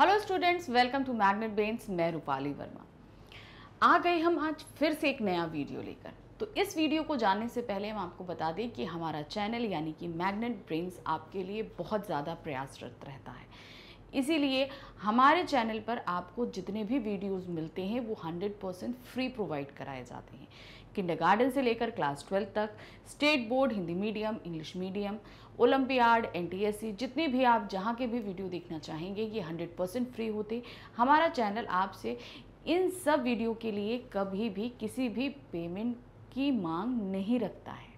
hello students welcome to Magnet Brains मैं रूपाली वर्मा आ गए हम आज फिर से एक नया वीडियो लेकर तो इस वीडियो को जानने से पहले हम आपको बता दें कि हमारा चैनल यानी कि मैग्नेट ब्रेन्स आपके लिए बहुत ज़्यादा प्रयासरत रहता है इसीलिए हमारे चैनल पर आपको जितने भी वीडियोस मिलते हैं वो 100 परसेंट फ्री प्रोवाइड कराए जाते हैं किंडरगार्टन से लेकर क्लास ट्वेल्थ तक state board Hindi medium English medium olympiad एन जितनी भी आप जहाँ के भी वीडियो देखना चाहेंगे ये हंड्रेड परसेंट फ्री होते हमारा चैनल आपसे इन सब वीडियो के लिए कभी भी किसी भी पेमेंट की मांग नहीं रखता है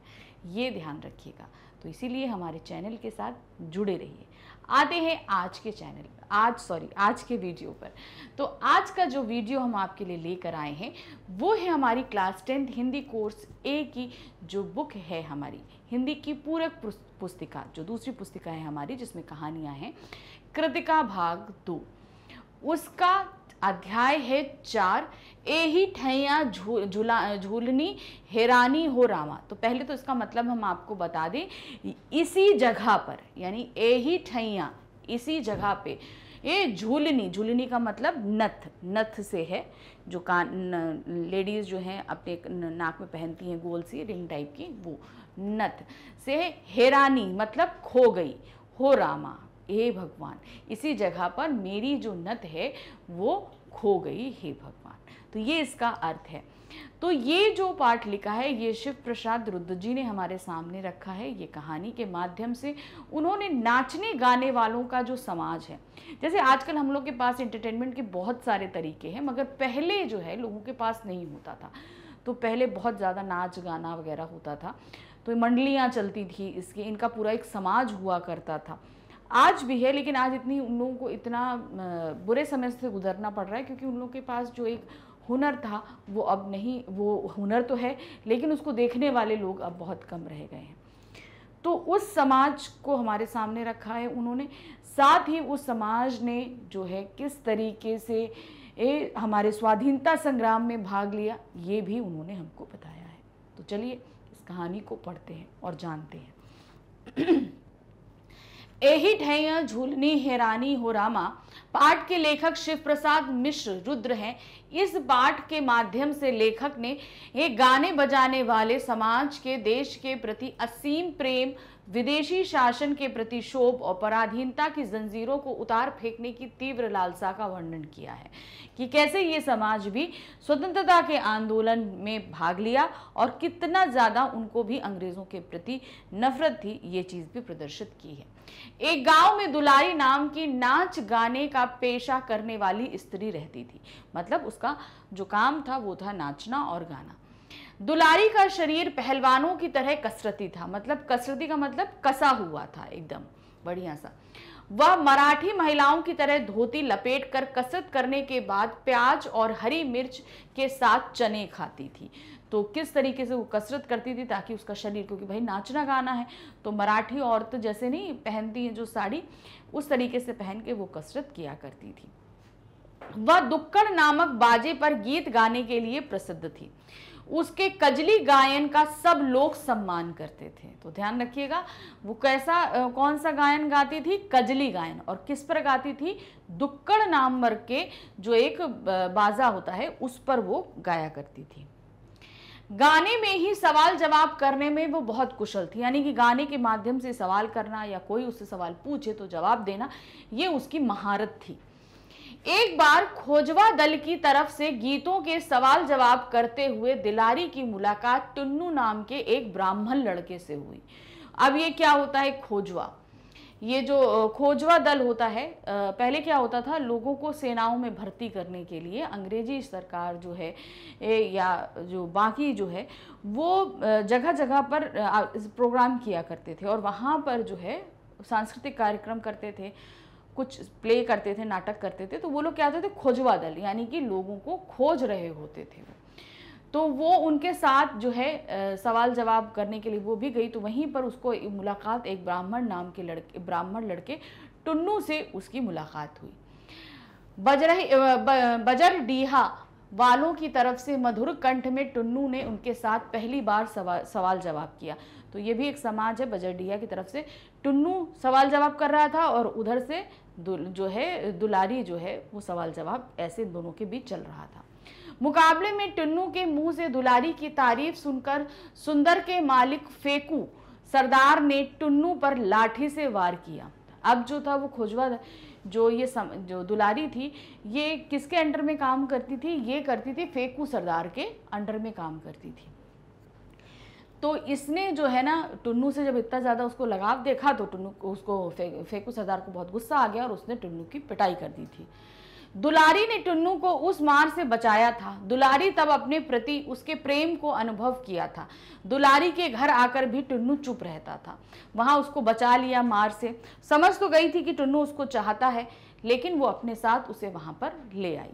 ये ध्यान रखिएगा तो इसीलिए हमारे चैनल के साथ जुड़े रहिए आते हैं आज के चैनल आज सॉरी आज के वीडियो पर तो आज का जो वीडियो हम आपके लिए लेकर आए हैं वो है हमारी class tenth Hindi course A की जो बुक है हमारी हिंदी की पूरक पुस्तिका जो दूसरी पुस्तिका है हमारी जिसमें कहानियाँ हैं कृतिका भाग दो उसका अध्याय है चार ए ही ठैया झूला जु, झूलनी हैरानी हो रामा तो पहले तो इसका मतलब हम आपको बता दें इसी जगह पर यानी ए ही ठैया इसी जगह पे ये झूलनी झूलनी का मतलब नथ नथ से है जो कान लेडीज़ जो हैं अपने नाक में पहनती हैं गोल सी रिंग टाइप की वो नथ से हैरानी मतलब खो गई हो रामा हे भगवान इसी जगह पर मेरी जो नत है वो खो गई हे भगवान तो ये इसका अर्थ है तो ये जो पाठ लिखा है ये शिव प्रसाद रुद्र जी ने हमारे सामने रखा है ये कहानी के माध्यम से उन्होंने नाचने गाने वालों का जो समाज है जैसे आजकल हम लोग के पास एंटरटेनमेंट के बहुत सारे तरीके हैं मगर पहले जो है लोगों के पास नहीं होता था तो पहले बहुत ज़्यादा नाच गाना वगैरह होता था तो मंडलियाँ चलती थी इसके इनका पूरा एक समाज हुआ करता था आज भी है लेकिन आज इतनी उन लोगों को इतना बुरे समय से गुजरना पड़ रहा है क्योंकि उन लोगों के पास जो एक हुनर था वो अब नहीं वो हुनर तो है लेकिन उसको देखने वाले लोग अब बहुत कम रह गए हैं तो उस समाज को हमारे सामने रखा है उन्होंने साथ ही उस समाज ने जो है किस तरीके से ए, हमारे स्वाधीनता संग्राम में भाग लिया ये भी उन्होंने हमको बताया है तो चलिए इस कहानी को पढ़ते हैं और जानते हैं एही ढैय झूलनी हैरानी हो रामा पाठ के लेखक शिव प्रसाद मिश्र रुद्र हैं इस पाठ के माध्यम से लेखक ने ये गाने बजाने वाले समाज के देश के प्रति असीम प्रेम विदेशी शासन के प्रति शोभ और पराधीनता की जंजीरों को उतार फेंकने की तीव्र लालसा का वर्णन किया है कि कैसे ये समाज भी स्वतंत्रता के आंदोलन में भाग लिया और कितना ज़्यादा उनको भी अंग्रेज़ों के प्रति नफरत थी ये चीज़ भी प्रदर्शित की है एक गांव में दुलारी नाम की नाच गाने का पेशा करने वाली स्त्री रहती थी मतलब उसका जो काम था वो था नाचना और गाना दुलारी का शरीर पहलवानों की तरह कसरती था मतलब कसरती का मतलब कसा हुआ था एकदम बढ़िया सा वह मराठी महिलाओं की तरह धोती लपेट कर कसरत करने के बाद प्याज और हरी मिर्च के साथ चने खाती थी तो किस तरीके से वो कसरत करती थी ताकि उसका शरीर क्योंकि भाई नाचना गाना है तो मराठी औरत जैसे नहीं पहनती है जो साड़ी उस तरीके से पहन के वो कसरत किया करती थी वह दुक्कड़ नामक बाजे पर गीत गाने के लिए प्रसिद्ध थी उसके कजली गायन का सब लोग सम्मान करते थे तो ध्यान रखिएगा वो कैसा कौन सा गायन गाती थी कजली गायन और किस पर गाती थी दुक्कड़ नामवर के जो एक बाजा होता है उस पर वो गाया करती थी गाने में ही सवाल जवाब करने में वो बहुत कुशल थी यानी कि गाने के माध्यम से सवाल करना या कोई उससे सवाल पूछे तो जवाब देना ये उसकी महारत थी एक बार खोजवा दल की तरफ से गीतों के सवाल जवाब करते हुए दिलारी की मुलाकात टुन्नू नाम के एक ब्राह्मण लड़के से हुई अब ये क्या होता है खोजवा ये जो खोजवा दल होता है पहले क्या होता था लोगों को सेनाओं में भर्ती करने के लिए अंग्रेजी सरकार जो है या जो बाकी जो है वो जगह जगह पर प्रोग्राम किया करते थे और वहाँ पर जो है सांस्कृतिक कार्यक्रम करते थे कुछ प्ले करते थे नाटक करते थे तो वो लोग क्या होते थे खोजवा दल यानी कि लोगों को खोज रहे होते थे तो वो उनके साथ जो है सवाल जवाब करने के लिए वो भी गई तो वहीं पर उसको मुलाकात एक ब्राह्मण नाम के लड़के ब्राह्मण लड़के टुन्नू से उसकी मुलाकात हुई बजरही बजर डीहा वालों की तरफ से मधुर कंठ में टुन्नू ने उनके साथ पहली बार सवा, सवाल जवाब किया तो ये भी एक समाज है बजरडिया की तरफ से टुन्नू सवाल जवाब कर रहा था और उधर से जो है दुलारी जो है वो सवाल जवाब ऐसे दोनों के बीच चल रहा था मुकाबले में टन्नू के मुंह से दुलारी की तारीफ सुनकर सुंदर के मालिक फेकू सरदार ने टन्नू पर लाठी से वार किया अब जो था वो खोजवा जो ये सम, जो दुलारी थी ये किसके अंडर में काम करती थी ये करती थी फेकू सरदार के अंडर में काम करती थी तो इसने जो है ना टुन्नू से जब इतना ज़्यादा उसको लगाव देखा तो टुन्नू उसको फे, फेकू सरदार को बहुत गुस्सा आ गया और उसने टुन्नू की पिटाई कर दी थी दुलारी ने टुन्नू को उस मार से बचाया था दुलारी तब अपने प्रति उसके प्रेम को अनुभव किया था दुलारी के घर आकर भी टुन्नू चुप रहता था वहाँ उसको बचा लिया मार से समझ तो गई थी कि टुन्नू उसको चाहता है लेकिन वो अपने साथ उसे वहाँ पर ले आई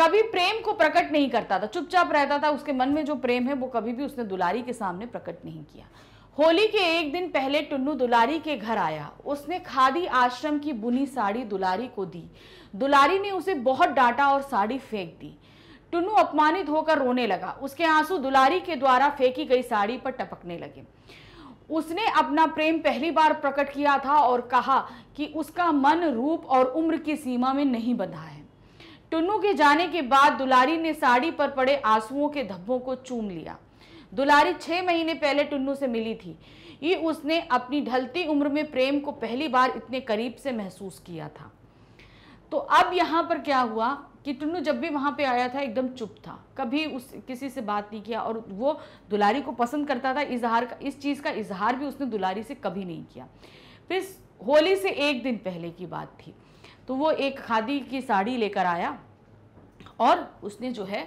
कभी प्रेम को प्रकट नहीं करता था चुपचाप रहता था उसके मन में जो प्रेम है वो कभी भी उसने दुलारी के सामने प्रकट नहीं किया होली के एक दिन पहले टुन्नू दुलारी के घर आया उसने खादी आश्रम की बुनी साड़ी दुलारी को दी दुलारी ने उसे बहुत डांटा और साड़ी फेंक दी टुन्नू अपमानित होकर रोने लगा उसके आंसू दुलारी के द्वारा फेंकी गई साड़ी पर टपकने लगे उसने अपना प्रेम पहली बार प्रकट किया था और कहा कि उसका मन रूप और उम्र की सीमा में नहीं बंधा है टुन्नू के जाने के बाद दुलारी ने साड़ी पर पड़े आंसुओं के धब्बों को चूम लिया दुलारी छह महीने पहले टुन्नू से मिली थी ये उसने अपनी ढलती उम्र में प्रेम को पहली बार इतने करीब से महसूस किया था तो अब यहाँ पर क्या हुआ कि टुन्नू जब भी वहाँ पे आया था एकदम चुप था कभी उस किसी से बात नहीं किया और वो दुलारी को पसंद करता था इजहार का इस चीज़ का इजहार भी उसने दुलारी से कभी नहीं किया फिर होली से एक दिन पहले की बात थी तो वो एक खादी की साड़ी लेकर आया और उसने जो है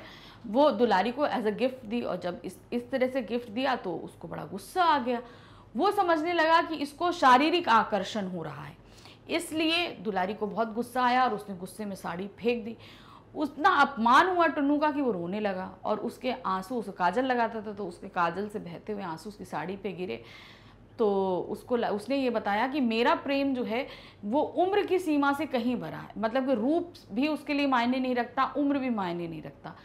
वो दुलारी को एज अ गिफ्ट दी और जब इस इस तरह से गिफ्ट दिया तो उसको बड़ा गुस्सा आ गया वो समझने लगा कि इसको शारीरिक आकर्षण हो रहा है इसलिए दुलारी को बहुत गुस्सा आया और उसने गुस्से में साड़ी फेंक दी उतना अपमान हुआ टन्नू का कि वो रोने लगा और उसके आंसू उसे काजल लगाता था तो उसके काजल से बहते हुए आंसू उसकी साड़ी पे गिरे तो उसको उसने ये बताया कि मेरा प्रेम जो है वो उम्र की सीमा से कहीं भरा है मतलब कि रूप भी उसके लिए मायने नहीं रखता उम्र भी मायने नहीं रखता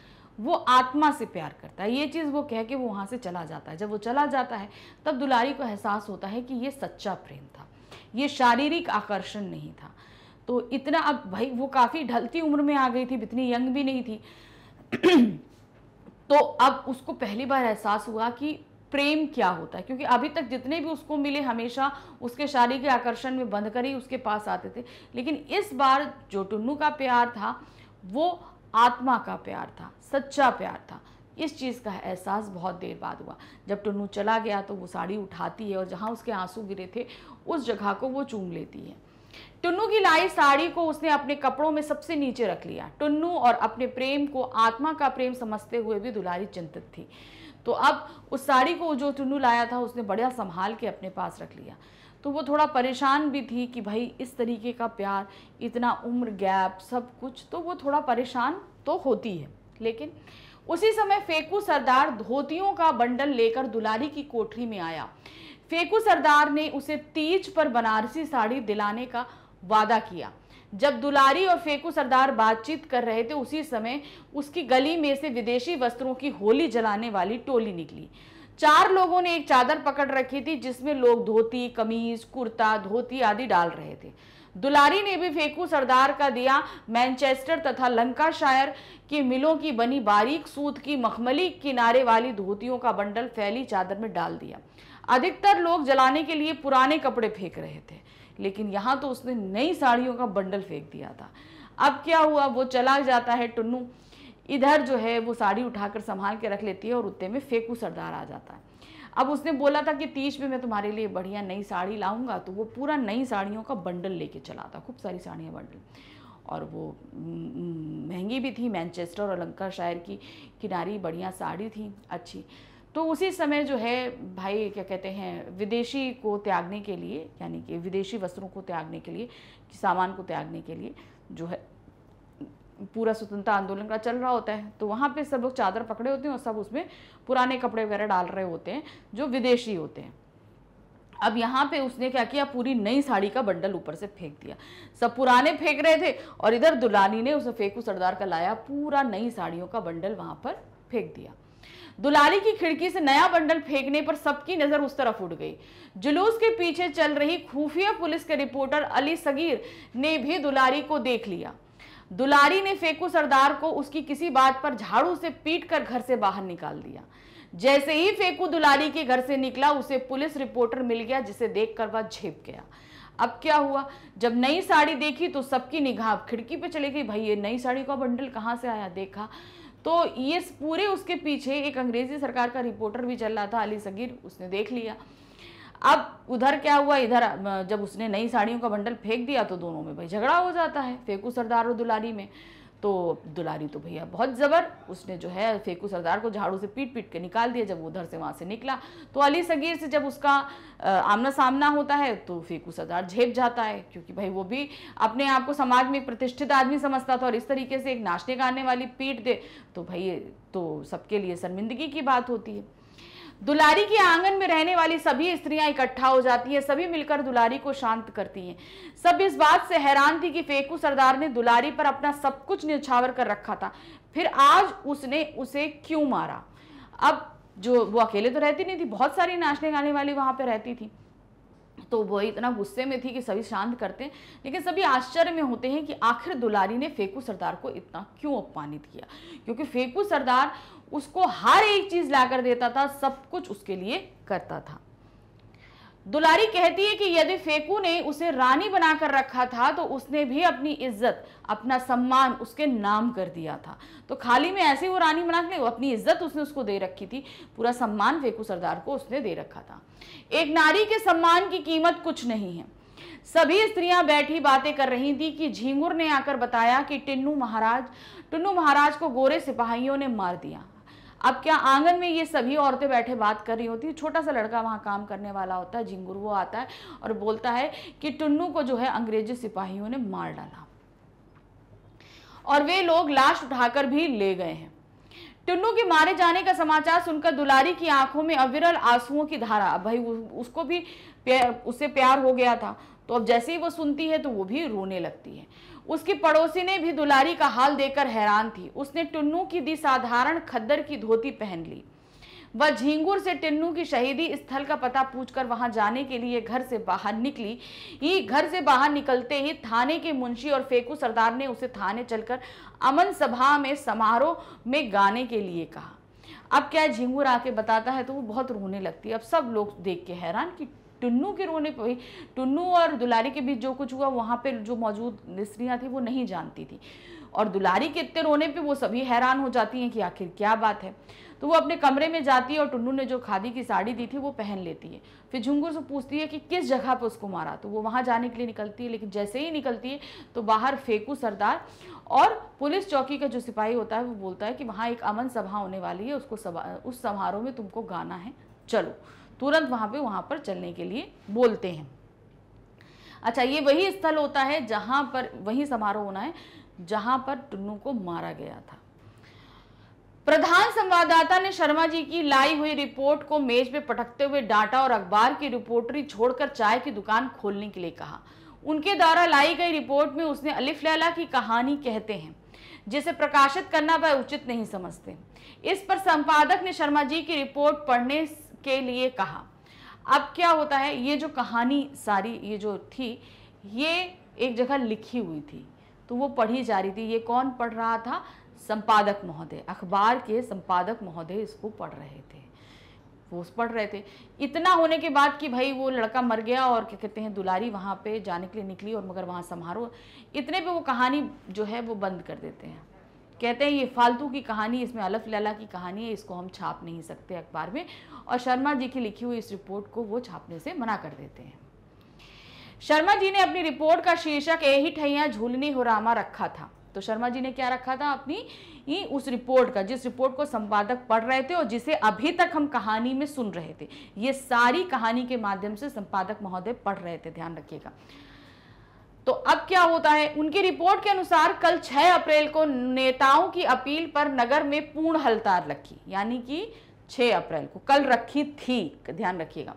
वो आत्मा से प्यार करता है ये चीज़ वो कह के वो वहाँ से चला जाता है जब वो चला जाता है तब दुलारी को एहसास होता है कि ये सच्चा प्रेम था ये शारीरिक आकर्षण नहीं था तो इतना अब भाई वो काफ़ी ढलती उम्र में आ गई थी इतनी यंग भी नहीं थी तो अब उसको पहली बार एहसास हुआ कि प्रेम क्या होता है क्योंकि अभी तक जितने भी उसको मिले हमेशा उसके शादी के आकर्षण में बंध कर ही उसके पास आते थे लेकिन इस बार जो टुन्नू का प्यार था वो आत्मा का प्यार था सच्चा प्यार था इस चीज़ का एहसास बहुत देर बाद हुआ जब टुन्नू चला गया तो वो साड़ी उठाती है और जहाँ उसके आंसू गिरे थे उस जगह को वो चूम लेती है टुन्नू की लाई साड़ी को उसने अपने कपड़ों में सबसे नीचे रख लिया टुन्नू और अपने प्रेम को आत्मा का प्रेम समझते हुए भी दुलारी चिंतित थी तो अब उस साड़ी को जो टुनू लाया था उसने बढ़िया संभाल के अपने पास रख लिया तो वो थोड़ा परेशान भी थी कि भाई इस तरीके का प्यार इतना उम्र गैप सब कुछ तो वो थोड़ा परेशान तो होती है लेकिन उसी समय फेकू सरदार धोतियों का बंडल लेकर दुलारी की कोठरी में आया फेकू सरदार ने उसे तीज पर बनारसी साड़ी दिलाने का वादा किया जब दुलारी और फेकू सरदार बातचीत कर रहे थे उसी समय उसकी गली में से विदेशी वस्त्रों की होली जलाने वाली टोली निकली चार लोगों ने एक चादर पकड़ रखी थी जिसमें लोग धोती कमीज कुर्ता धोती आदि डाल रहे थे दुलारी ने भी फेकू सरदार का दिया मैनचेस्टर तथा लंका शायर की मिलों की बनी बारीक सूत की मखमली किनारे वाली धोतियों का बंडल फैली चादर में डाल दिया अधिकतर लोग जलाने के लिए पुराने कपड़े फेंक रहे थे लेकिन यहाँ तो उसने नई साड़ियों का बंडल फेंक दिया था अब क्या हुआ वो चला जाता है टुन्नू इधर जो है वो साड़ी उठाकर संभाल के रख लेती है और उत्ते में फेंकू सरदार आ जाता है अब उसने बोला था कि तीज में मैं तुम्हारे लिए बढ़िया नई साड़ी लाऊंगा तो वो पूरा नई साड़ियों का बंडल लेके चला था खूब सारी साड़ियाँ बंडल और वो हम्म, महंगी भी थी मैनचेस्टर और लंका शायर की किनारी बढ़िया साड़ी थी अच्छी तो उसी समय जो है भाई क्या कहते हैं विदेशी को त्यागने के लिए यानी कि विदेशी वस्त्रों को त्यागने के लिए सामान को त्यागने के लिए जो है पूरा स्वतंत्रता आंदोलन का चल रहा होता है तो वहाँ पे सब लोग चादर पकड़े होते हैं और सब उसमें पुराने कपड़े वगैरह डाल रहे होते हैं जो विदेशी होते हैं अब यहाँ पे उसने क्या किया पूरी नई साड़ी का बंडल ऊपर से फेंक दिया सब पुराने फेंक रहे थे और इधर दुलानी ने उसे फेंकू सरदार का लाया पूरा नई साड़ियों का बंडल वहाँ पर फेंक दिया दुलारी की खिड़की से नया बंडल फेंकने पर सबकी नजर उस तरफ उठ गई जुलूस के पीछे चल रही खुफिया पुलिस के रिपोर्टर अली सगीर ने भी दुलारी को देख लिया दुलारी ने फेकू सरदार को उसकी किसी बात पर झाड़ू से पीट कर घर से बाहर निकाल दिया जैसे ही फेकू दुलारी के घर से निकला उसे पुलिस रिपोर्टर मिल गया जिसे देख कर वह झेप गया अब क्या हुआ जब नई साड़ी देखी तो सबकी निगाह खिड़की पे चली गई भाई ये नई साड़ी का बंडल कहाँ से आया देखा तो ये पूरे उसके पीछे एक अंग्रेजी सरकार का रिपोर्टर भी चल रहा था अली सगीर उसने देख लिया अब उधर क्या हुआ इधर जब उसने नई साड़ियों का बंडल फेंक दिया तो दोनों में भाई झगड़ा हो जाता है फेंकू सरदार और दुलारी में तो दुलारी तो भैया बहुत ज़बर उसने जो है फेकू सरदार को झाड़ू से पीट पीट के निकाल दिया जब वो उधर से वहाँ से निकला तो अली सगीर से जब उसका आमना सामना होता है तो फेकू सरदार झेप जाता है क्योंकि भाई वो भी अपने आप को समाज में एक प्रतिष्ठित आदमी समझता था और इस तरीके से एक नाचने गाने वाली पीट दे तो भाई तो सबके लिए शर्मिंदगी की बात होती है दुलारी के आंगन में रहने वाली सभी स्त्रियां इकट्ठा हो जाती हैं सभी मिलकर दुलारी को शांत करती हैं सब इस बात से हैरान थी कि फेकू सरदार ने दुलारी पर अपना सब कुछ निछावर कर रखा था फिर आज उसने उसे क्यों मारा अब जो वो अकेले तो रहती नहीं थी बहुत सारी नाचने गाने वाली वहां पर रहती थी तो वो इतना गुस्से में थी कि सभी शांत करते हैं लेकिन सभी आश्चर्य में होते हैं कि आखिर दुलारी ने फेकू सरदार को इतना क्यों अपमानित किया क्योंकि फेकू सरदार उसको हर एक चीज लाकर देता था सब कुछ उसके लिए करता था दुलारी कहती है कि यदि फेकू ने उसे रानी बनाकर रखा था तो उसने भी अपनी इज्जत अपना सम्मान उसके नाम कर दिया था तो खाली में ऐसे वो रानी बना के अपनी इज्जत उसने उसको दे रखी थी पूरा सम्मान फेकू सरदार को उसने दे रखा था एक नारी के सम्मान की कीमत कुछ नहीं है सभी स्त्रियां बैठी बातें कर रही थी कि झींगुर ने आकर बताया कि टिन्नू महाराज टिन्नू महाराज को गोरे सिपाहियों ने मार दिया अब क्या आंगन में ये सभी औरतें बैठे बात कर रही होती छोटा सा लड़का वहाँ काम करने वाला होता है झिंगुर वो आता है और बोलता है कि टुन्नू को जो है अंग्रेजी सिपाहियों ने मार डाला और वे लोग लाश उठाकर भी ले गए हैं टुन्नू के मारे जाने का समाचार सुनकर दुलारी की आंखों में अविरल आंसुओं की धारा अब भाई उसको भी प्यार, उससे प्यार हो गया था तो अब जैसे ही वो सुनती है तो वो भी रोने लगती है उसकी पड़ोसी ने भी दुलारी का हाल देकर हैरान थी उसने टुन्नू की दी साधारण खद्दर की धोती पहन ली वह झींगुर से टिन्नू की शहीदी स्थल का पता पूछकर वहां जाने के लिए घर से बाहर निकली ही घर से बाहर निकलते ही थाने के मुंशी और फेकू सरदार ने उसे थाने चलकर अमन सभा में समारोह में गाने के लिए कहा अब क्या झींगुर आके बताता है तो वो बहुत रोने लगती है अब सब लोग देख के हैरान कि टुन्नू के रोने पर टुन्नू और दुलारी के बीच जो कुछ हुआ वहाँ पर जो मौजूद स्त्रियाँ थी वो नहीं जानती थी और दुलारी के इतने रोने पर वो सभी हैरान हो जाती हैं कि आखिर क्या बात है तो वो अपने कमरे में जाती है और टुन्नू ने जो खादी की साड़ी दी थी वो पहन लेती है फिर झुंगुर से पूछती है कि किस जगह पर उसको मारा तो वो वहाँ जाने के लिए निकलती है लेकिन जैसे ही निकलती है तो बाहर फेंकू सरदार और पुलिस चौकी का जो सिपाही होता है वो बोलता है कि वहाँ एक अमन सभा होने वाली है उसको सभा उस समारोह में तुमको गाना है चलो तुरंत वहाँ पे वहाँ पर चलने के लिए बोलते हैं अच्छा ये वही स्थल होता है जहाँ पर वही समारोह होना है जहाँ पर टुन्नु को मारा गया था प्रधान संवाददाता ने शर्मा जी की लाई हुई रिपोर्ट को मेज पे पटकते हुए डाटा और अखबार की रिपोर्टरी छोड़कर चाय की दुकान खोलने के लिए कहा उनके द्वारा लाई गई रिपोर्ट में उसने अलिफ लैला की कहानी कहते हैं जिसे प्रकाशित करना वह उचित नहीं समझते इस पर संपादक ने शर्मा जी की रिपोर्ट पढ़ने के लिए कहा अब क्या होता है ये जो कहानी सारी ये जो थी ये एक जगह लिखी हुई थी तो वो पढ़ी जा रही थी ये कौन पढ़ रहा था संपादक महोदय अखबार के संपादक महोदय इसको पढ़ रहे थे वो पढ़ रहे थे इतना होने के बाद कि भाई वो लड़का मर गया और क्या कहते हैं दुलारी वहाँ पे जाने के लिए निकली और मगर वहाँ समारोह इतने पे वो कहानी जो है वो बंद कर देते हैं कहते हैं ये फालतू की कहानी इसमें अलफ लला की कहानी है इसको हम छाप नहीं सकते अखबार में और शर्मा जी की लिखी हुई इस रिपोर्ट को वो छापने से मना कर देते हैं शर्मा जी ने अपनी रिपोर्ट का शीर्षक ए ही ठैया झूलनी रामा रखा था तो शर्मा जी ने क्या रखा था अपनी उस रिपोर्ट का जिस रिपोर्ट को संपादक पढ़ रहे थे और जिसे अभी तक हम कहानी में सुन रहे थे ये सारी कहानी के माध्यम से संपादक महोदय पढ़ रहे थे ध्यान रखिएगा तो अब क्या होता है उनकी रिपोर्ट के अनुसार कल 6 अप्रैल को नेताओं की अपील पर नगर में पूर्ण हड़ताल रखी यानी कि 6 अप्रैल को कल रखी थी ध्यान रखिएगा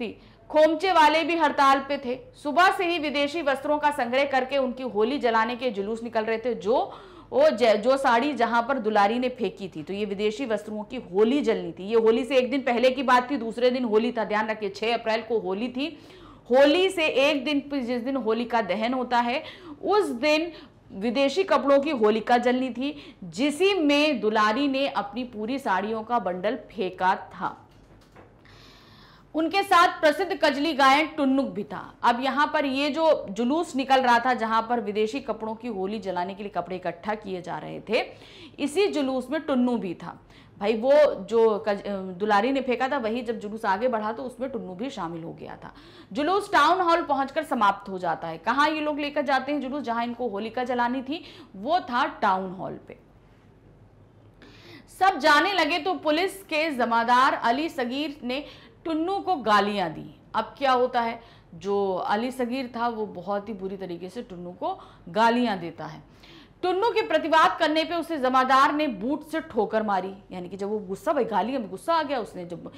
थी खोमचे वाले भी हड़ताल पे थे सुबह से ही विदेशी वस्त्रों का संग्रह करके उनकी होली जलाने के जुलूस निकल रहे थे जो वो जो साड़ी जहां पर दुलारी ने फेंकी थी तो ये विदेशी वस्त्रों की होली जलनी थी ये होली से एक दिन पहले की बात थी दूसरे दिन होली था ध्यान रखिए 6 अप्रैल को होली थी होली से एक दिन जिस दिन होली का दहन होता है उस दिन विदेशी कपड़ों की होलिका जलनी थी जिसी में दुलारी ने अपनी पूरी साड़ियों का बंडल फेंका था उनके साथ प्रसिद्ध कजली गायन टुन्नुक भी था अब यहाँ पर ये जो जुलूस निकल रहा था जहाँ पर विदेशी कपड़ों की होली जलाने के लिए कपड़े इकट्ठा किए जा रहे थे इसी जुलूस में टुन्नु भी था भाई वो जो दुलारी ने फेंका था वही जब जुलूस आगे बढ़ा तो उसमें टुन्नू भी शामिल हो गया था जुलूस टाउन हॉल पहुंचकर समाप्त हो जाता है कहाँ ये लोग लेकर जाते हैं जुलूस जहां इनको होलिका जलानी थी वो था टाउन हॉल पे सब जाने लगे तो पुलिस के जमादार अली सगीर ने टुन्नू को गालियां दी अब क्या होता है जो अली सगीर था वो बहुत ही बुरी तरीके से टुन्नू को गालियां देता है टुन्नू के प्रतिवाद करने पे उसे जमादार ने बूट से ठोकर मारी यानी कि जब वो गुस्सा भाई गाली में गुस्सा आ गया उसने जब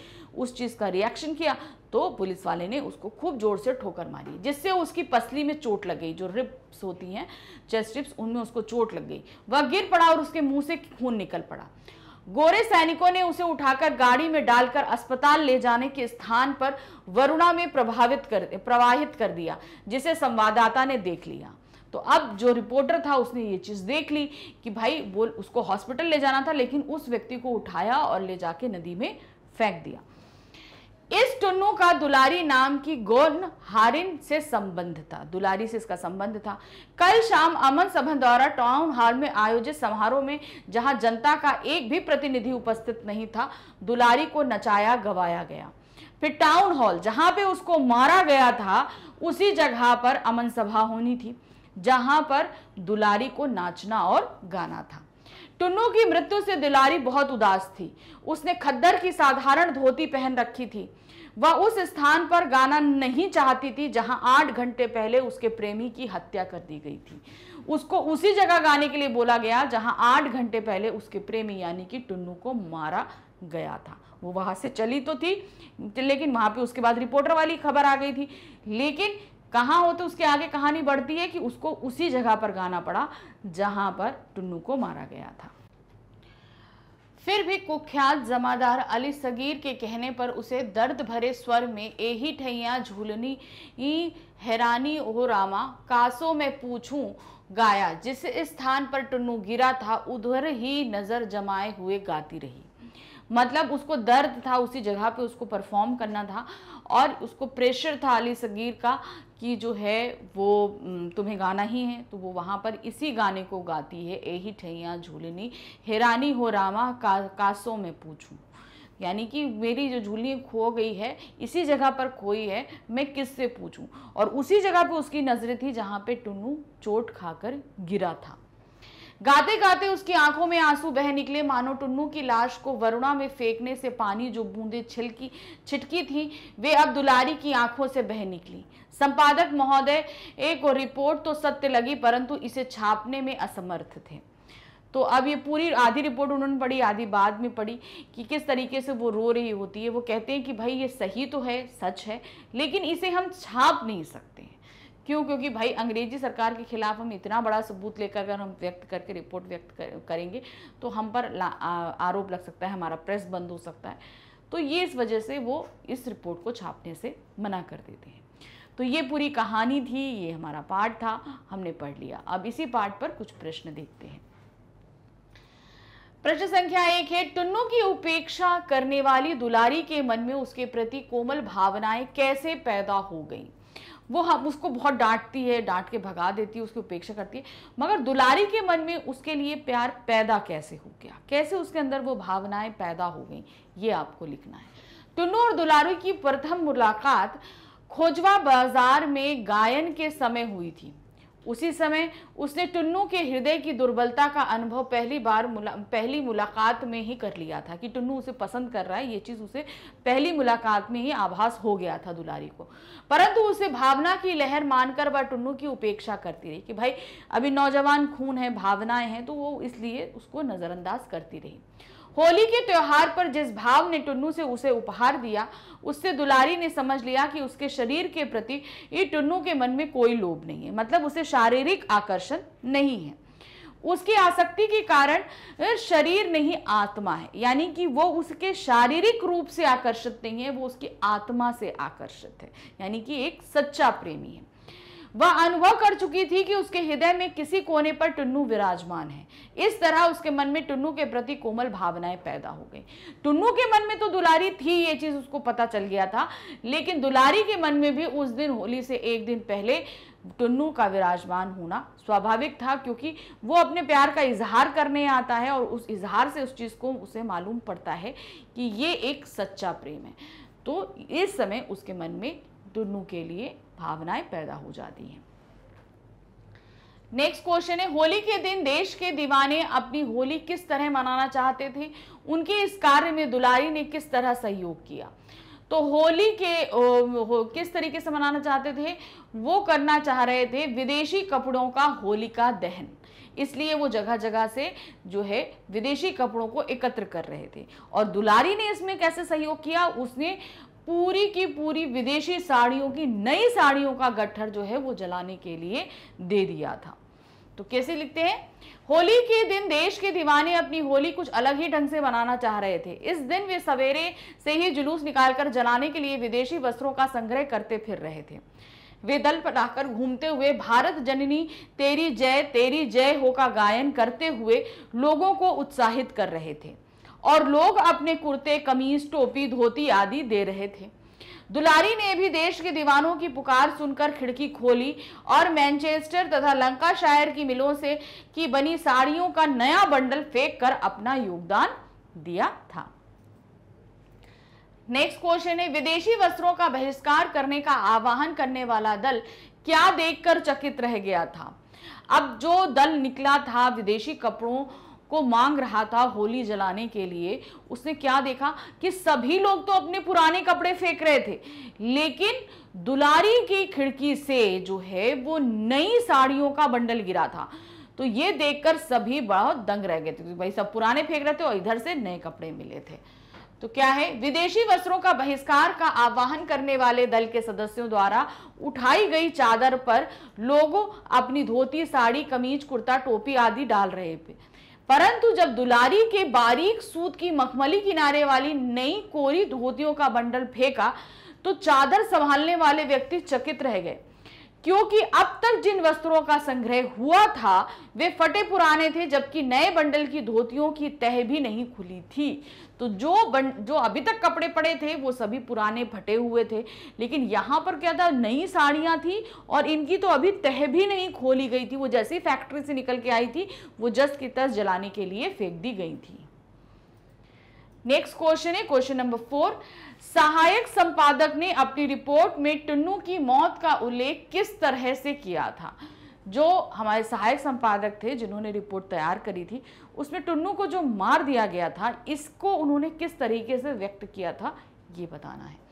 उस चीज़ का रिएक्शन किया तो पुलिस वाले ने उसको खूब जोर से ठोकर मारी जिससे उसकी पसली में चोट लग गई जो रिप्स होती हैं चेस्ट रिप्स उनमें उसको चोट लग गई वह गिर पड़ा और उसके मुंह से खून निकल पड़ा गोरे सैनिकों ने उसे उठाकर गाड़ी में डालकर अस्पताल ले जाने के स्थान पर वरुणा में प्रभावित कर प्रवाहित कर दिया जिसे संवाददाता ने देख लिया तो अब जो रिपोर्टर था उसने ये चीज़ देख ली कि भाई वो उसको हॉस्पिटल ले जाना था लेकिन उस व्यक्ति को उठाया और ले जाके नदी में फेंक दिया इस टुन्नू का दुलारी नाम की गोन हारिन से संबंध था दुलारी से इसका संबंध था कल शाम अमन द्वारा टाउन हॉल में आयोजित समारोह में जहां जनता का एक भी प्रतिनिधि उपस्थित नहीं था दुलारी को नचाया गवाया गया फिर टाउन हॉल जहां पे उसको मारा गया था उसी जगह पर अमन सभा होनी थी जहां पर दुलारी को नाचना और गाना था टुन्नू की मृत्यु से दुलारी बहुत उदास थी उसने खद्दर की साधारण धोती पहन रखी थी वह उस स्थान पर गाना नहीं चाहती थी जहां आठ घंटे पहले उसके प्रेमी की हत्या कर दी गई थी उसको उसी जगह गाने के लिए बोला गया जहां आठ घंटे पहले उसके प्रेमी यानी कि टुन्नू को मारा गया था वो वहां से चली तो थी लेकिन वहां पे उसके बाद रिपोर्टर वाली खबर आ गई थी लेकिन कहाँ हो तो उसके आगे कहानी बढ़ती है कि उसको उसी जगह पर गाना पड़ा जहाँ पर टुन्नू को मारा गया था फिर भी कुख्यात जमादार अली सगीर के कहने पर उसे दर्द भरे स्वर में एही ठैया झूलनी हैरानी ओ रामा कासो में पूछूं गाया जिस स्थान पर टुन्नू गिरा था उधर ही नज़र जमाए हुए गाती रही मतलब उसको दर्द था उसी जगह पे उसको परफॉर्म करना था और उसको प्रेशर था अली सगीर का कि जो है वो तुम्हें गाना ही है तो वो वहाँ पर इसी गाने को गाती है ए ही ठैया झूलनी हैरानी हो रामा का, कासों में पूछूँ यानी कि मेरी जो झूली खो गई है इसी जगह पर खोई है मैं किससे पूछूं और उसी जगह पे उसकी नज़रें थी जहाँ पे टुनू चोट खाकर गिरा था गाते गाते उसकी आंखों में आंसू बह निकले मानो टुन्नू की लाश को वरुणा में फेंकने से पानी जो बूंदे छिलकी छिटकी थी वे अब दुलारी की आंखों से बह निकली संपादक महोदय एक और रिपोर्ट तो सत्य लगी परंतु इसे छापने में असमर्थ थे तो अब ये पूरी आधी रिपोर्ट उन्होंने पढ़ी आधी बाद में पढ़ी कि किस तरीके से वो रो रही होती है वो कहते हैं कि भाई ये सही तो है सच है लेकिन इसे हम छाप नहीं सकते क्यों क्योंकि भाई अंग्रेजी सरकार के खिलाफ हम इतना बड़ा सबूत लेकर अगर हम व्यक्त करके रिपोर्ट व्यक्त कर, करेंगे तो हम पर आरोप लग सकता है हमारा प्रेस बंद हो सकता है तो ये इस वजह से वो इस रिपोर्ट को छापने से मना कर देते हैं तो ये पूरी कहानी थी ये हमारा पार्ट था हमने पढ़ लिया अब इसी पार्ट पर कुछ प्रश्न देखते हैं प्रश्न संख्या एक है टुन्नु की उपेक्षा करने वाली दुलारी के मन में उसके प्रति कोमल भावनाएं कैसे पैदा हो गईं वो हम उसको बहुत डांटती है डांट के भगा देती है उसकी उपेक्षा करती है मगर दुलारी के मन में उसके लिए प्यार पैदा कैसे हो गया कैसे उसके अंदर वो भावनाएं पैदा हो गई ये आपको लिखना है टुन्नू और दुलारी की प्रथम मुलाकात खोजवा बाजार में गायन के समय हुई थी उसी समय उसने टुन्नू के हृदय की दुर्बलता का अनुभव पहली बार मुला, पहली मुलाकात में ही कर लिया था कि टुन्नू उसे पसंद कर रहा है ये चीज़ उसे पहली मुलाकात में ही आभास हो गया था दुलारी को परंतु उसे भावना की लहर मानकर वह टुन्नू की उपेक्षा करती रही कि भाई अभी नौजवान खून है भावनाएं हैं तो वो इसलिए उसको नज़रअंदाज करती रही होली के त्यौहार पर जिस भाव ने टुन्नू से उसे उपहार दिया उससे दुलारी ने समझ लिया कि उसके शरीर के प्रति ये टुन्नू के मन में कोई लोभ नहीं है मतलब उसे शारीरिक आकर्षण नहीं है उसकी आसक्ति के कारण शरीर नहीं आत्मा है यानी कि वो उसके शारीरिक रूप से आकर्षित नहीं है वो उसकी आत्मा से आकर्षित है यानी कि एक सच्चा प्रेमी है वह अनुभव कर चुकी थी कि उसके हृदय में किसी कोने पर टुन्नू विराजमान है इस तरह उसके मन में टुन्नू के प्रति कोमल भावनाएं पैदा हो गई टुन्नू के मन में तो दुलारी थी ये चीज उसको पता चल गया था लेकिन दुलारी के मन में भी उस दिन होली से एक दिन पहले टुन्नू का विराजमान होना स्वाभाविक था क्योंकि वो अपने प्यार का इजहार करने आता है और उस इजहार से उस चीज़ को उसे मालूम पड़ता है कि ये एक सच्चा प्रेम है तो इस समय उसके मन में टुन्नू के लिए भावनाएं पैदा हो जाती हैं नेक्स्ट क्वेश्चन है होली के दिन देश के दीवाने अपनी होली किस तरह मनाना चाहते थे उनके इस कार्य में दुलारी ने किस तरह सहयोग किया तो होली के ओ, किस तरीके से मनाना चाहते थे वो करना चाह रहे थे विदेशी कपड़ों का होलिका दहन इसलिए वो जगह जगह से जो है विदेशी कपड़ों को एकत्र कर रहे थे और दुलारी ने इसमें कैसे सहयोग किया उसने पूरी की पूरी विदेशी साड़ियों की नई साड़ियों का गट्ठर जो है वो जलाने के लिए दे दिया था तो कैसे लिखते हैं होली के दिन देश के दीवाने अपनी होली कुछ अलग ही ढंग से मनाना चाह रहे थे इस दिन वे सवेरे से ही जुलूस निकालकर जलाने के लिए विदेशी वस्त्रों का संग्रह करते फिर रहे थे वे दल पटाकर घूमते हुए भारत जननी तेरी जय तेरी जय हो का गायन करते हुए लोगों को उत्साहित कर रहे थे और लोग अपने कुर्ते कमीज टोपी धोती आदि दे रहे थे दुलारी ने भी देश के दीवानों की पुकार सुनकर खिड़की खोली और मैनचेस्टर तथा शायर की मिलों से की बनी साड़ियों का नया बंडल फेंक कर अपना योगदान दिया था नेक्स्ट क्वेश्चन है विदेशी वस्त्रों का बहिष्कार करने का आवाहन करने वाला दल क्या देखकर चकित रह गया था अब जो दल निकला था विदेशी कपड़ों को मांग रहा था होली जलाने के लिए उसने क्या देखा कि सभी लोग तो अपने पुराने कपड़े फेंक रहे थे लेकिन दुलारी की खिड़की से जो है वो नई साड़ियों का बंडल गिरा था तो ये देखकर सभी बहुत दंग रह गए थे क्योंकि भाई सब पुराने फेंक रहे थे और इधर से नए कपड़े मिले थे तो क्या है विदेशी वस्त्रों का बहिष्कार का आवाहन करने वाले दल के सदस्यों द्वारा उठाई गई चादर पर लोगों अपनी धोती साड़ी कमीज कुर्ता टोपी आदि डाल रहे थे परंतु जब दुलारी के बारीक सूत की मखमली किनारे वाली नई कोरी धोतियों का बंडल फेंका तो चादर संभालने वाले व्यक्ति चकित रह गए क्योंकि अब तक जिन वस्त्रों का संग्रह हुआ था वे फटे पुराने थे जबकि नए बंडल की धोतियों की तह भी नहीं खुली थी तो जो बन जो अभी तक कपड़े पड़े थे वो सभी पुराने फटे हुए थे लेकिन यहाँ पर क्या था नई साड़ियाँ थी और इनकी तो अभी तह भी नहीं खोली गई थी वो जैसे ही फैक्ट्री से निकल के आई थी वो जस्ट की तस जलाने के लिए फेंक दी गई थी नेक्स्ट क्वेश्चन है क्वेश्चन नंबर फोर सहायक संपादक ने अपनी रिपोर्ट में टुन्नू की मौत का उल्लेख किस तरह से किया था जो हमारे सहायक संपादक थे जिन्होंने रिपोर्ट तैयार करी थी उसमें टुन्नू को जो मार दिया गया था इसको उन्होंने किस तरीके से व्यक्त किया था ये बताना है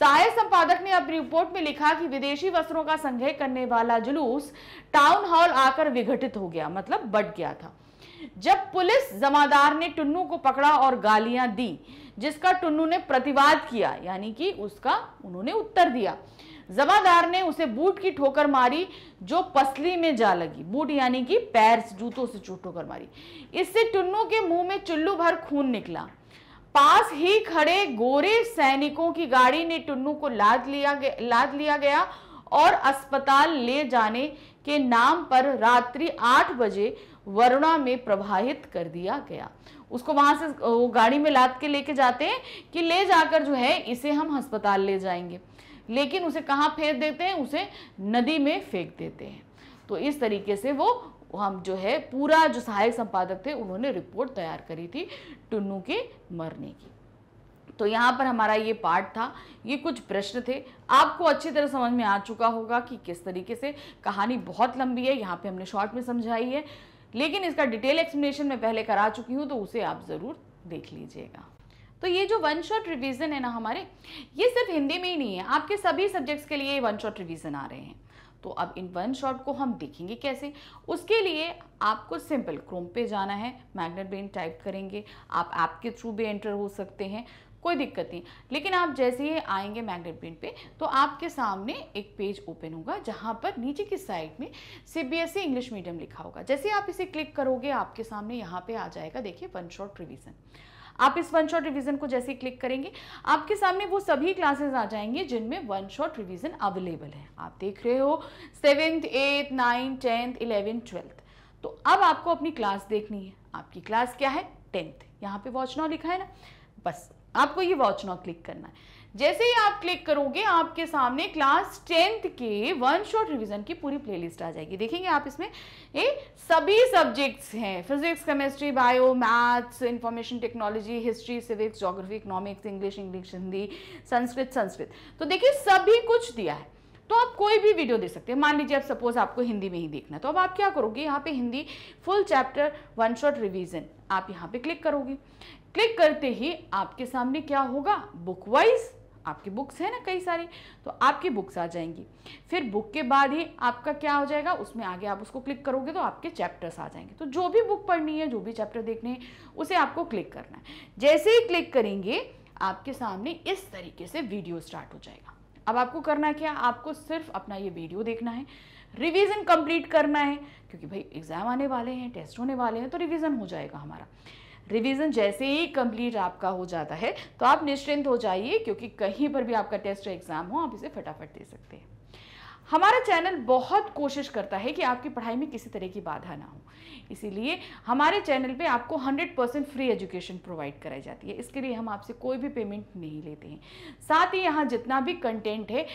सहायक संपादक ने अपनी रिपोर्ट में लिखा कि विदेशी वस्त्रों का संग्रह करने वाला जुलूस टाउन हॉल आकर विघटित हो गया मतलब बढ़ गया था जब पुलिस जमादार ने टुन्नू को पकड़ा और गालियां दी जिसका टुन्नू ने प्रतिवाद किया यानी कि उसका उन्होंने उत्तर दिया जमादार ने उसे बूट की ठोकर मारी जो पसली में जा लगी बूट यानी कि पैर जूतों से चूट ठोकर मारी इससे टुन्नू के मुंह में चुल्लू भर खून निकला पास ही खड़े गोरे सैनिकों की गाड़ी ने टुन्नू को लाद लिया लाद लिया गया और अस्पताल ले जाने के नाम पर रात्रि आठ बजे वरुणा में प्रवाहित कर दिया गया उसको वहां से वो गाड़ी में लाद के लेके जाते हैं कि ले जाकर जो है इसे हम अस्पताल ले जाएंगे लेकिन उसे कहाँ फेंक देते हैं उसे नदी में फेंक देते हैं तो इस तरीके से वो हम जो है पूरा जो सहायक संपादक थे उन्होंने रिपोर्ट तैयार करी थी टुन्नू के मरने की तो यहाँ पर हमारा ये पार्ट था ये कुछ प्रश्न थे आपको अच्छी तरह समझ में आ चुका होगा कि किस तरीके से कहानी बहुत लंबी है यहाँ पे हमने शॉर्ट में समझाई है लेकिन इसका डिटेल एक्सप्लेनेशन मैं पहले करा चुकी हूँ तो उसे आप ज़रूर देख लीजिएगा तो ये जो वन शॉट रिवीजन है ना हमारे ये सिर्फ हिंदी में ही नहीं है आपके सभी सब्जेक्ट्स के लिए वन शॉट रिवीजन आ रहे हैं तो अब इन वन शॉट को हम देखेंगे कैसे उसके लिए आपको सिंपल क्रोम पे जाना है मैग्नेट ब्रेन टाइप करेंगे आप ऐप के थ्रू भी एंटर हो सकते हैं कोई दिक्कत नहीं लेकिन आप जैसे ही आएंगे मैग्नेट प्रिंट पे तो आपके सामने एक पेज ओपन होगा जहाँ पर नीचे की साइड में C B S E English medium लिखा होगा जैसे आप इसे क्लिक करोगे आपके सामने यहाँ पे आ जाएगा देखिए वन शॉट रिविज़न आप इस वन शॉट रिविजन को जैसे क्लिक करेंगे आपके सामने वो सभी क्लासेस आ जाएंगे जिनमें वन शॉट रिविजन अवेलेबल है आप देख रहे हो seventh eighth ninth tenth eleventh twelfth तो अब आपको अपनी क्लास देखनी है आपकी क्लास क्या है टेंथ यहाँ पे वॉच नाउ लिखा है ना बस आपको ये वॉच नाउ क्लिक करना है जैसे ही आप क्लिक करोगे आपके सामने क्लास टेंथ के वन शॉट रिविजन की पूरी प्लेलिस्ट आ जाएगी देखेंगे आप इसमें ये सभी सब्जेक्ट्स हैं physics chemistry bio maths information technology history civics geography economics English English Hindi Sanskrit Sanskrit तो देखिए सभी कुछ दिया है तो आप कोई भी वीडियो दे सकते हैं मान लीजिए आप सपोज आपको हिंदी में ही देखना है तो अब आप क्या करोगे यहाँ पे Hindi full chapter one shot revision आप यहाँ पे क्लिक करोगे क्लिक करते ही आपके सामने क्या होगा बुक वाइज आपकी बुक्स हैं ना कई सारी तो आपकी बुक्स आ जाएंगी फिर बुक के बाद ही आपका क्या हो जाएगा उसमें आगे आप उसको क्लिक करोगे तो आपके चैप्टर्स आ जाएंगे तो जो भी बुक पढ़नी है जो भी चैप्टर देखने हैं उसे आपको क्लिक करना है जैसे ही क्लिक करेंगे आपके सामने इस तरीके से वीडियो स्टार्ट हो जाएगा अब आपको करना क्या आपको सिर्फ अपना ये वीडियो देखना है रिविजन कंप्लीट करना है क्योंकि भाई एग्ज़ाम आने वाले हैं टेस्ट होने वाले हैं तो रिविजन हो जाएगा हमारा रिवीजन जैसे ही कंप्लीट आपका हो जाता है तो आप निश्चिंत हो जाइए क्योंकि कहीं पर भी आपका टेस्ट या एग्ज़ाम हो आप इसे फटाफट दे सकते हैं हमारा चैनल बहुत कोशिश करता है कि आपकी पढ़ाई में किसी तरह की बाधा ना हो इसीलिए हमारे चैनल पे आपको 100 परसेंट फ्री एजुकेशन प्रोवाइड कराई जाती है इसके लिए हम आपसे कोई भी पेमेंट नहीं लेते हैं साथ ही यहाँ जितना भी कंटेंट है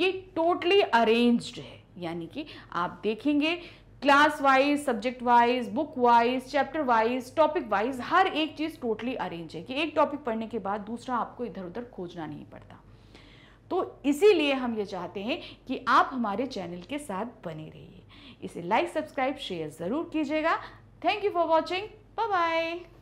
ये टोटली अरेंज्ड है यानी कि आप देखेंगे class wise subject wise book wise chapter wise topic wise हर एक चीज़ टोटली अरेंज है कि एक टॉपिक पढ़ने के बाद दूसरा आपको इधर उधर खोजना नहीं पड़ता तो इसीलिए हम ये चाहते हैं कि आप हमारे चैनल के साथ बने रहिए इसे लाइक सब्सक्राइब शेयर ज़रूर कीजिएगा thank you for watching bye bye